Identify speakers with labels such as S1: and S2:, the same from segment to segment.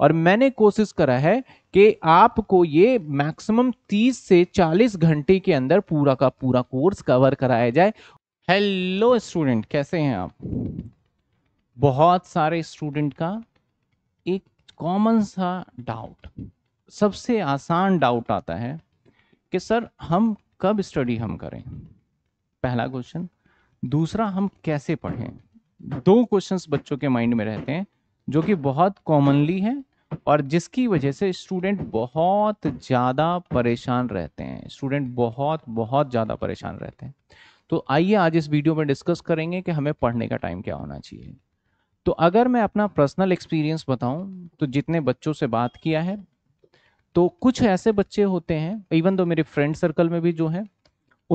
S1: और मैंने कोशिश करा है कि आपको ये मैक्सिमम 30 से 40 घंटे के अंदर पूरा का पूरा कोर्स कवर कराया जाए हेलो स्टूडेंट कैसे हैं आप बहुत सारे स्टूडेंट का एक कॉमन सा डाउट सबसे आसान डाउट आता है कि सर हम कब स्टडी हम करें पहला क्वेश्चन दूसरा हम कैसे पढ़ें दो क्वेश्चंस बच्चों के माइंड में रहते हैं जो कि बहुत कॉमनली है और जिसकी वजह से स्टूडेंट बहुत ज़्यादा परेशान रहते हैं स्टूडेंट बहुत बहुत ज़्यादा परेशान रहते हैं तो आइए आज इस वीडियो में डिस्कस करेंगे कि हमें पढ़ने का टाइम क्या होना चाहिए तो अगर मैं अपना पर्सनल एक्सपीरियंस बताऊं तो जितने बच्चों से बात किया है तो कुछ ऐसे बच्चे होते हैं इवन दो मेरे फ्रेंड सर्कल में भी जो हैं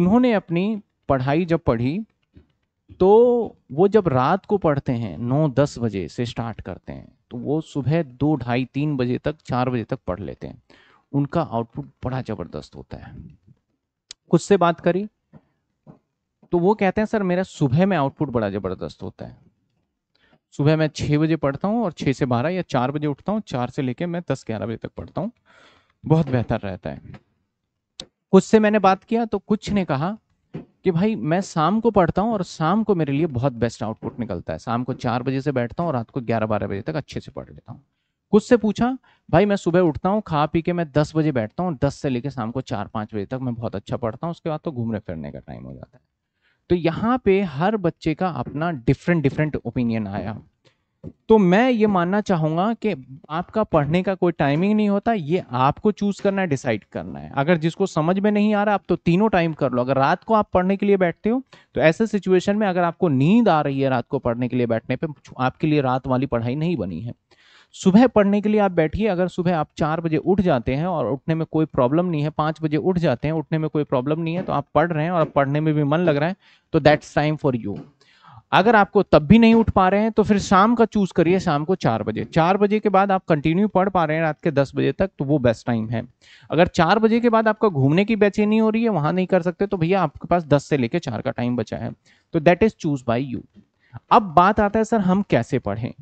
S1: उन्होंने अपनी पढ़ाई जब पढ़ी तो वो जब रात को पढ़ते हैं नौ दस बजे से स्टार्ट करते हैं तो वो सुबह दो ढाई तीन बजे तक चार बजे तक पढ़ लेते हैं उनका आउटपुट बड़ा ज़बरदस्त होता है कुछ से बात करी तो वो कहते हैं सर मेरा सुबह में आउटपुट बड़ा ज़बरदस्त होता है सुबह मैं छह बजे पढ़ता हूँ और छह से बारह या चार बजे उठता हूँ चार से लेकर मैं दस ग्यारह बजे तक पढ़ता हूँ बहुत बेहतर रहता है कुछ से मैंने बात किया तो कुछ ने कहा कि भाई मैं शाम को पढ़ता हूँ और शाम को मेरे लिए बहुत बेस्ट आउटपुट निकलता है शाम को चार बजे से बैठता हूँ और रात को ग्यारह बारह बजे तक अच्छे से पढ़ लेता हूँ कुछ से पूछा भाई मैं सुबह उठता हूँ खा पी के मैं दस बजे बैठता हूँ दस से लेकर शाम को चार पाँच बजे तक मैं बहुत अच्छा पढ़ता हूँ उसके बाद तो घूमने फिरने का टाइम हो जाता है तो यहाँ पे हर बच्चे का अपना डिफरेंट डिफरेंट ओपिनियन आया तो मैं ये मानना चाहूंगा कि आपका पढ़ने का कोई टाइमिंग नहीं होता ये आपको चूज करना है डिसाइड करना है अगर जिसको समझ में नहीं आ रहा आप तो तीनों टाइम कर लो अगर रात को आप पढ़ने के लिए बैठते हो तो ऐसे सिचुएशन में अगर आपको नींद आ रही है रात को पढ़ने के लिए बैठने पर आपके लिए रात वाली पढ़ाई नहीं बनी है सुबह पढ़ने के लिए आप बैठिए अगर सुबह आप चार बजे उठ जाते हैं और उठने में कोई प्रॉब्लम नहीं है पाँच बजे उठ जाते हैं उठने में कोई प्रॉब्लम नहीं है तो आप पढ़ रहे हैं और पढ़ने में भी मन लग रहा है तो दैट्स टाइम फॉर यू अगर आपको तब भी नहीं उठ पा रहे हैं तो फिर शाम का चूज करिए शाम को चार बजे चार बजे के बाद आप कंटिन्यू पढ़ पा रहे हैं रात के दस बजे तक तो वो बेस्ट टाइम है अगर चार बजे के बाद आपका घूमने की बेचैनी हो रही है वहां नहीं कर सकते तो भैया आपके पास दस से लेकर चार का टाइम बचा है तो that is choose by you अब बात आता है सर हम कैसे पढ़ें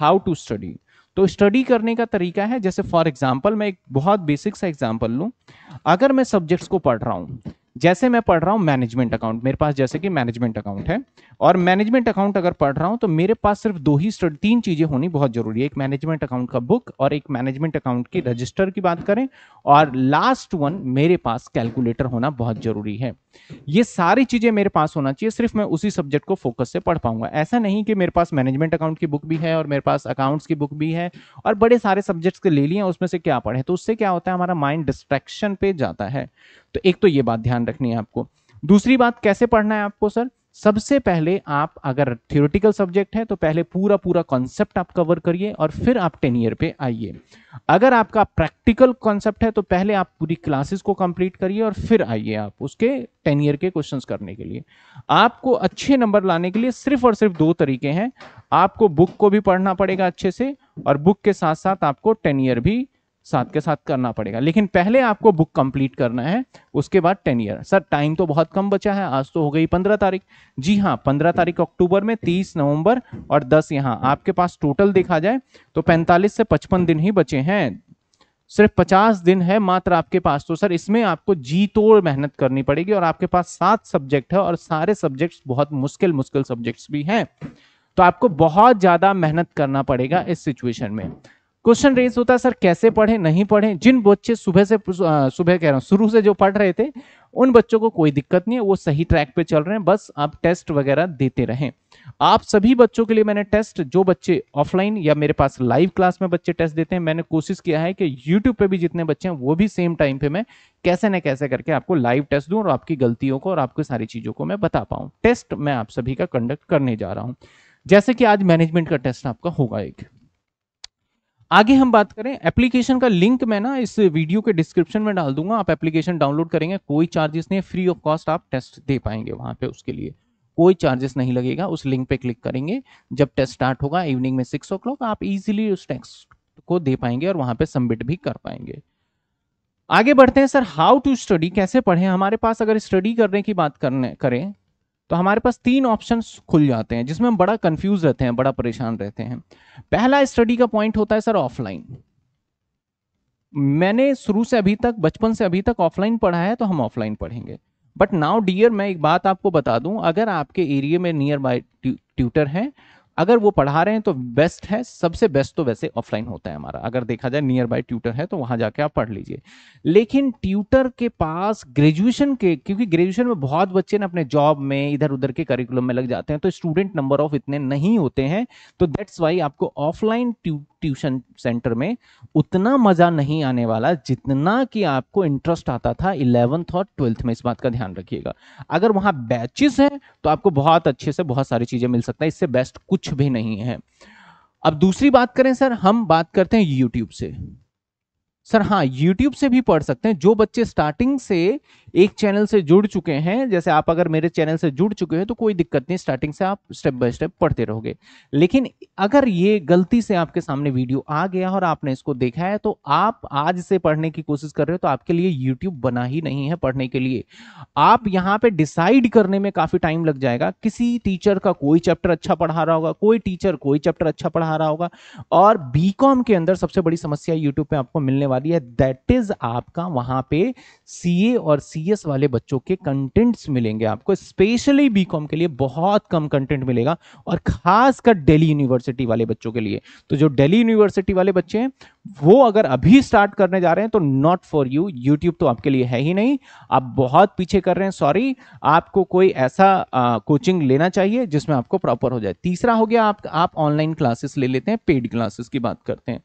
S1: हाउ टू स्टडी तो स्टडी करने का तरीका है जैसे फॉर एग्जाम्पल मैं एक बहुत बेसिक सा एग्जाम्पल लूँ अगर मैं सब्जेक्ट्स को पढ़ रहा हूँ जैसे मैं पढ़ रहा हूँ मैनेजमेंट अकाउंट मेरे पास जैसे कि मैनेजमेंट अकाउंट है और मैनेजमेंट अकाउंट अगर पढ़ रहा हूँ तो मेरे पास सिर्फ दो ही तीन चीज़ें होनी बहुत जरूरी है एक मैनेजमेंट अकाउंट का बुक और एक मैनेजमेंट अकाउंट की रजिस्टर की बात करें और लास्ट वन मेरे पास कैलकुलेटर होना बहुत जरूरी है ये सारी चीज़ें मेरे पास होना चाहिए सिर्फ मैं उसी सब्जेक्ट को फोकस से पढ़ पाऊंगा ऐसा नहीं कि मेरे पास मैनेजमेंट अकाउंट की बुक भी है और मेरे पास अकाउंट्स की बुक भी है और बड़े सारे सब्जेक्ट्स के ले लिए उसमें से क्या पढ़े तो उससे क्या होता है हमारा माइंड डिस्ट्रैक्शन पे जाता है तो एक तो ये बात ध्यान रखनी है आपको दूसरी बात कैसे पढ़ना है आपको सर सबसे पहले आप अगर थियोरटिकल सब्जेक्ट है तो पहले पूरा पूरा कॉन्सेप्ट आप कवर करिए और फिर आप टेन ईयर पे आइए अगर आपका प्रैक्टिकल कॉन्सेप्ट है तो पहले आप पूरी क्लासेस को कंप्लीट करिए और फिर आइए आप उसके टेन ईयर के क्वेश्चंस करने के लिए आपको अच्छे नंबर लाने के लिए सिर्फ और सिर्फ दो तरीके हैं आपको बुक को भी पढ़ना पड़ेगा अच्छे से और बुक के साथ साथ आपको टेन ईयर भी साथ के साथ करना पड़ेगा लेकिन पहले आपको बुक कंप्लीट करना है उसके बाद टेन ईयर सर टाइम तो बहुत कम बचा है आज तो हो गई पंद्रह तारीख जी हाँ पंद्रह तारीख अक्टूबर में तीस नवंबर और दस यहाँ आपके पास टोटल देखा जाए तो पैंतालीस से पचपन दिन ही बचे हैं सिर्फ पचास दिन है मात्र आपके पास तो सर इसमें आपको जी तोड़ मेहनत करनी पड़ेगी और आपके पास सात सब्जेक्ट है और सारे सब्जेक्ट बहुत मुश्किल मुश्किल सब्जेक्ट भी हैं तो आपको बहुत ज़्यादा मेहनत करना पड़ेगा इस सिचुएशन में क्वेश्चन रेज होता है सर कैसे पढ़े नहीं पढ़े जिन बच्चे सुबह से सुबह कह रहा हूँ शुरू से जो पढ़ रहे थे उन बच्चों को कोई दिक्कत नहीं है वो सही ट्रैक पे चल रहे हैं बस आप टेस्ट वगैरह देते रहें आप सभी बच्चों के लिए मैंने टेस्ट जो बच्चे ऑफलाइन या मेरे पास लाइव क्लास में बच्चे टेस्ट देते हैं मैंने कोशिश किया है कि यूट्यूब पे भी जितने बच्चे हैं वो भी सेम टाइम पे मैं कैसे ना कैसे करके आपको लाइव टेस्ट दूँ और आपकी गलतियों को और आपकी सारी चीज़ों को मैं बता पाऊँ टेस्ट मैं आप सभी का कंडक्ट करने जा रहा हूँ जैसे कि आज मैनेजमेंट का टेस्ट आपका होगा एक आगे हम बात करें एप्लीकेशन का लिंक मैं ना इस वीडियो के डिस्क्रिप्शन में डाल दूंगा आप एप्लीकेशन डाउनलोड करेंगे कोई चार्जेस नहीं फ्री ऑफ कॉस्ट आप टेस्ट दे पाएंगे वहां पे उसके लिए कोई चार्जेस नहीं लगेगा उस लिंक पे क्लिक करेंगे जब टेस्ट स्टार्ट होगा इवनिंग में सिक्स ओ आप इजिली उस टेस्ट को दे पाएंगे और वहां पर सबमिट भी कर पाएंगे आगे बढ़ते हैं सर हाउ टू स्टडी कैसे पढ़ें हमारे पास अगर स्टडी करने की बात करने करें तो हमारे पास तीन ऑप्शन खुल जाते हैं जिसमें हम बड़ा कंफ्यूज रहते हैं बड़ा परेशान रहते हैं पहला स्टडी का पॉइंट होता है सर ऑफलाइन मैंने शुरू से अभी तक बचपन से अभी तक ऑफलाइन पढ़ा है तो हम ऑफलाइन पढ़ेंगे बट नाउ डियर मैं एक बात आपको बता दूं अगर आपके एरिया में नियर बाय ट्यूटर है अगर वो पढ़ा रहे हैं तो बेस्ट है सबसे बेस्ट तो वैसे ऑफलाइन होता है हमारा अगर देखा जाए नियर बाय ट्यूटर है तो वहां जाके आप पढ़ लीजिए लेकिन ट्यूटर के पास ग्रेजुएशन के क्योंकि ग्रेजुएशन में बहुत बच्चे ना अपने जॉब में इधर उधर के करिकुलम में लग जाते हैं तो स्टूडेंट नंबर ऑफ इतने नहीं होते हैं तो दैट्स वाई आपको ऑफलाइन ट्यूशन सेंटर में उतना मजा नहीं आने वाला जितना कि आपको इंटरेस्ट आता था इलेवंथ और ट्वेल्थ में इस बात का ध्यान रखिएगा अगर वहां बैचेस हैं तो आपको बहुत अच्छे से बहुत सारी चीज़ें मिल सकता है इससे बेस्ट कुछ भी नहीं है अब दूसरी बात करें सर हम बात करते हैं यूट्यूब से सर हाँ यूट्यूब से भी पढ़ सकते हैं जो बच्चे स्टार्टिंग से एक चैनल से जुड़ चुके हैं जैसे आप अगर मेरे चैनल से जुड़ चुके हैं तो कोई दिक्कत नहीं स्टार्टिंग से आप स्टेप बाय स्टेप पढ़ते रहोगे लेकिन अगर ये गलती से आपके सामने वीडियो आ गया और आपने इसको देखा है तो आप आज से पढ़ने की कोशिश कर रहे हो तो आपके लिए यूट्यूब बना ही नहीं है पढ़ने के लिए आप यहाँ पे डिसाइड करने में काफ़ी टाइम लग जाएगा किसी टीचर का कोई चैप्टर अच्छा पढ़ा रहा होगा कोई टीचर कोई चैप्टर अच्छा पढ़ा रहा होगा और बी के अंदर सबसे बड़ी समस्या यूट्यूब पर आपको मिलने वाली है दैट इज आपका वहां पे सीए और सीएस वाले बच्चों के कंटेंट्स मिलेंगे आपको स्पेशली बीकॉम के लिए बहुत कम कंटेंट मिलेगा और खासकर दिल्ली यूनिवर्सिटी वाले बच्चों के लिए तो जो दिल्ली यूनिवर्सिटी वाले बच्चे हैं वो अगर अभी स्टार्ट करने जा रहे हैं तो नॉट फॉर यू यूट्यूब तो आपके लिए है ही नहीं आप बहुत पीछे कर रहे हैं सॉरी आपको कोई ऐसा आ, कोचिंग लेना चाहिए जिसमें आपको प्रॉपर हो जाए तीसरा हो गया आप आप ऑनलाइन क्लासेस ले लेते हैं पेड क्लासेस की बात करते हैं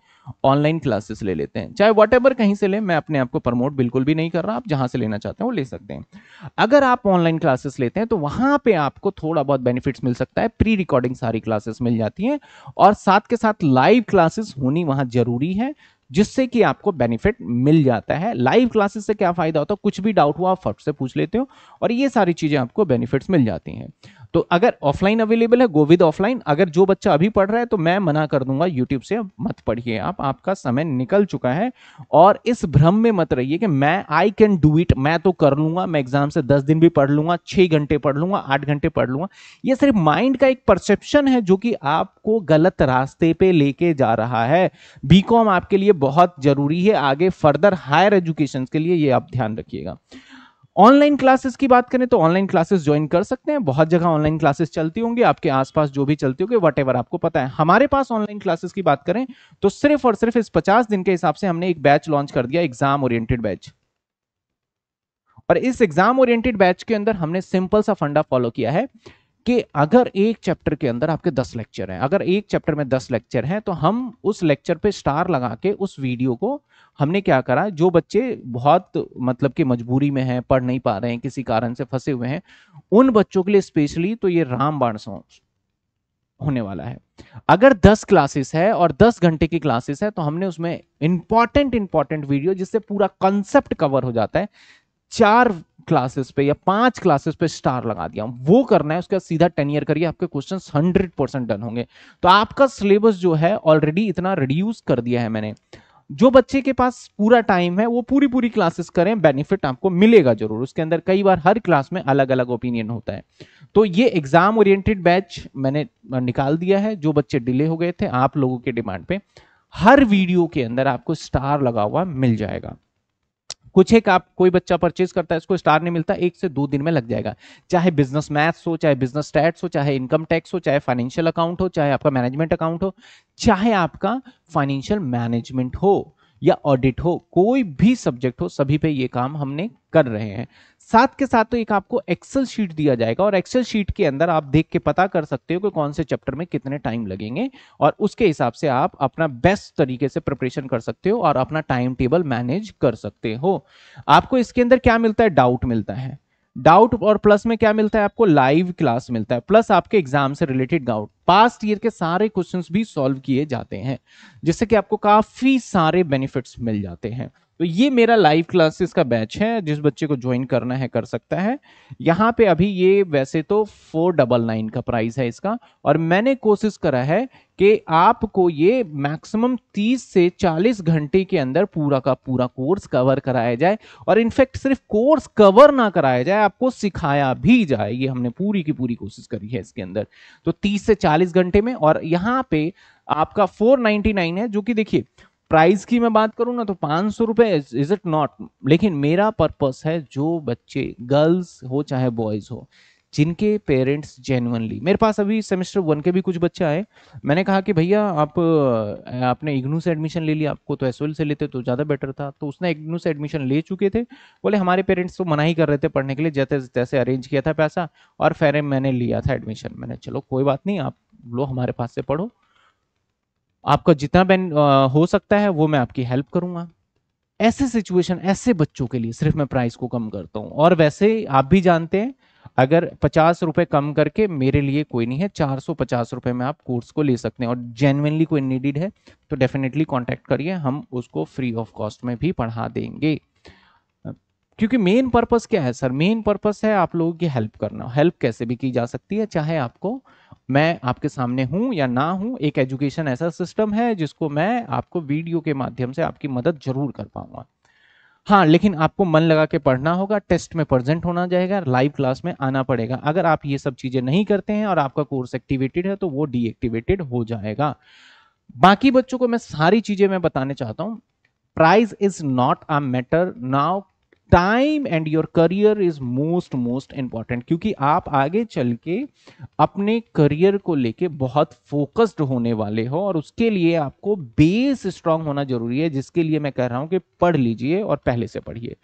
S1: ऑनलाइन क्लासेस ले लेते हैं चाहे वट कहीं से ले मैं अपने आप को प्रमोट बिल्कुल भी नहीं कर रहा आप जहां से लेना चाहते हैं वो ले सकते हैं अगर आप ऑनलाइन क्लासेस लेते हैं तो वहां पे आपको थोड़ा बहुत बेनिफिट्स मिल सकता है प्री रिकॉर्डिंग सारी क्लासेस मिल जाती हैं और साथ के साथ लाइव क्लासेस होनी वहां जरूरी है जिससे कि आपको बेनिफिट मिल जाता है लाइव क्लासेस से क्या फायदा होता है कुछ भी डाउट हुआ आप फट से पूछ लेते हो और ये सारी चीजें आपको बेनिफिट्स मिल जाती हैं तो अगर ऑफलाइन अवेलेबल है गोविद ऑफलाइन अगर जो बच्चा अभी पढ़ रहा है तो मैं मना कर दूंगा यूट्यूब से मत पढ़िए आप आपका समय निकल चुका है और इस भ्रम में मत रहिए कि मैं आई कैन डू इट मैं तो कर लूंगा मैं एग्जाम से दस दिन भी पढ़ लूंगा छह घंटे पढ़ लूंगा आठ घंटे पढ़ लूंगा यह सिर्फ माइंड का एक परसेप्शन है जो कि आपको गलत रास्ते पे लेके जा रहा है बीकॉम आपके लिए बहुत जरूरी है आगे फर्दर हायर एजुकेशन के लिए ये आप ध्यान रखिएगा ऑनलाइन क्लासेस की बात करें तो ऑनलाइन क्लासेस ज्वाइन कर सकते हैं बहुत जगह ऑनलाइन क्लासेस चलती होंगी आपके आसपास जो भी चलती होगी वट आपको पता है हमारे पास ऑनलाइन क्लासेस की बात करें तो सिर्फ और सिर्फ इस पचास दिन के हिसाब से हमने एक बैच लॉन्च कर दिया एग्जाम ओरिएंटेड बैच और इस एग्जाम ओरिएंटेड बैच के अंदर हमने सिंपल सा फंडा फॉलो किया है कि अगर एक चैप्टर के अंदर आपके दस लेक्चर हैं अगर एक चैप्टर में दस लेक्चर हैं तो हम उस लेक्चर पे स्टार लगा के उस वीडियो को हमने क्या करा जो बच्चे बहुत मतलब कि मजबूरी में हैं पढ़ नहीं पा रहे हैं किसी कारण से फंसे हुए हैं उन बच्चों के लिए स्पेशली तो ये रामबाण सॉन्ग होने वाला है अगर 10 क्लासेस है और 10 घंटे की क्लासेस है तो हमने उसमें इंपॉर्टेंट इंपॉर्टेंट वीडियो जिससे पूरा कंसेप्ट कवर हो जाता है चार क्लासेस पे या पांच क्लासेस पे स्टार लगा दिया वो करना है उसका सीधा टेन ईयर करिए आपके क्वेश्चन हंड्रेड परसेंट डन होंगे तो आपका सिलेबस जो है ऑलरेडी इतना रिड्यूस कर दिया है मैंने जो बच्चे के पास पूरा टाइम है वो पूरी पूरी क्लासेस करें बेनिफिट आपको मिलेगा जरूर उसके अंदर कई बार हर क्लास में अलग अलग ओपिनियन होता है तो ये एग्जाम ओरिएंटेड बैच मैंने निकाल दिया है जो बच्चे डिले हो गए थे आप लोगों के डिमांड पे हर वीडियो के अंदर आपको स्टार लगा हुआ मिल जाएगा कुछ एक आप कोई बच्चा परचेज करता है उसको स्टार नहीं मिलता एक से दो दिन में लग जाएगा चाहे बिजनेस मैथ्स हो चाहे बिजनेस स्टैट्स हो चाहे इनकम टैक्स हो चाहे फाइनेंशियल अकाउंट हो चाहे आपका मैनेजमेंट अकाउंट हो चाहे आपका फाइनेंशियल मैनेजमेंट हो या ऑडिट हो कोई भी सब्जेक्ट हो सभी पे ये काम हमने कर रहे हैं साथ के साथ तो एक आपको एक्सेल शीट दिया जाएगा और एक्सेल शीट के अंदर आप देख के पता कर सकते हो कि कौन से चैप्टर में कितने टाइम लगेंगे और उसके हिसाब से आप अपना बेस्ट तरीके से प्रिपरेशन कर सकते हो और अपना टाइम टेबल मैनेज कर सकते हो आपको इसके अंदर क्या मिलता है डाउट मिलता है डाउट और प्लस में क्या मिलता है आपको लाइव क्लास मिलता है प्लस आपके एग्जाम से रिलेटेड डाउट पास्ट ईयर के सारे क्वेश्चंस भी सॉल्व किए जाते हैं जिससे कि आपको काफ़ी सारे बेनिफिट्स मिल जाते हैं तो ये मेरा लाइव क्लासेस का बैच है जिस बच्चे को ज्वाइन करना है कर सकता है यहाँ पे अभी ये वैसे तो फोर डबल नाइन का प्राइस है इसका और मैंने कोशिश करा है कि आपको ये मैक्सिमम 30 से 40 घंटे के अंदर पूरा का पूरा कोर्स कवर कराया जाए और इनफैक्ट सिर्फ कोर्स कवर ना कराया जाए आपको सिखाया भी जाए ये हमने पूरी की पूरी कोशिश करी है इसके अंदर तो 30 से 40 घंटे में और यहाँ पे आपका 499 है जो कि देखिए प्राइस की मैं बात करूँ ना तो पाँच सौ रुपये इज इट नॉट लेकिन मेरा पर्पस है जो बच्चे गर्ल्स हो चाहे बॉयज़ हो जिनके पेरेंट्स जेनुअनली मेरे पास अभी सेमेस्टर वन के भी कुछ बच्चे आए मैंने कहा कि भैया आप आपने इग्नू से एडमिशन ले लिया आपको तो एस से लेते तो ज़्यादा बेटर था तो उसने इग्नू से एडमिशन ले चुके थे बोले हमारे पेरेंट्स तो मना ही कर रहे थे पढ़ने के लिए जैसे तैसे अरेंज किया था पैसा और फेरे मैंने लिया था एडमिशन मैंने चलो कोई बात नहीं आप लो हमारे पास से पढ़ो आपका जितना बेन हो सकता है वो मैं आपकी हेल्प करूंगा ऐसे सिचुएशन ऐसे बच्चों के लिए सिर्फ मैं प्राइस को कम करता हूँ और वैसे आप भी जानते हैं अगर पचास रुपये कम करके मेरे लिए कोई नहीं है चार सौ पचास रुपये में आप कोर्स को ले सकते हैं और जेनुनली कोई नीडिड है तो डेफिनेटली कॉन्टैक्ट करिए हम उसको फ्री ऑफ कॉस्ट में भी पढ़ा देंगे क्योंकि मेन पर्पस क्या है सर मेन पर्पस है आप लोगों की हेल्प करना हेल्प कैसे भी की जा सकती है चाहे आपको मैं आपके सामने हूं या ना हूं एक एजुकेशन ऐसा सिस्टम है जिसको मैं आपको वीडियो के माध्यम से आपकी मदद जरूर कर पाऊंगा हाँ लेकिन आपको मन लगा के पढ़ना होगा टेस्ट में प्रेजेंट होना जाएगा लाइव क्लास में आना पड़ेगा अगर आप ये सब चीज़ें नहीं करते हैं और आपका कोर्स एक्टिवेटेड है तो वो डीएक्टिवेटेड हो जाएगा बाकी बच्चों को मैं सारी चीज़ें मैं बताने चाहता हूँ prize is not a matter now time and your career is most most important क्योंकि आप आगे चल के अपने करियर को लेके बहुत फोकस्ड होने वाले हो और उसके लिए आपको बेस स्ट्रांग होना जरूरी है जिसके लिए मैं कह रहा हूं कि पढ़ लीजिए और पहले से पढ़िए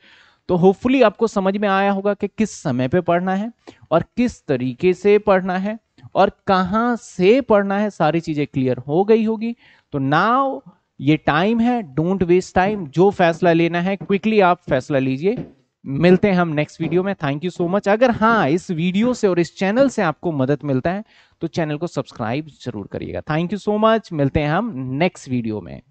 S1: तो होपफुली आपको समझ में आया होगा कि किस समय पे पढ़ना है और किस तरीके से पढ़ना है और कहाँ से पढ़ना है सारी चीज़ें क्लियर हो गई होगी तो नाव ये टाइम है डोंट वेस्ट टाइम जो फैसला लेना है क्विकली आप फैसला लीजिए मिलते हैं हम नेक्स्ट वीडियो में थैंक यू सो मच अगर हाँ इस वीडियो से और इस चैनल से आपको मदद मिलता है तो चैनल को सब्सक्राइब जरूर करिएगा थैंक यू सो मच मिलते हैं हम नेक्स्ट वीडियो में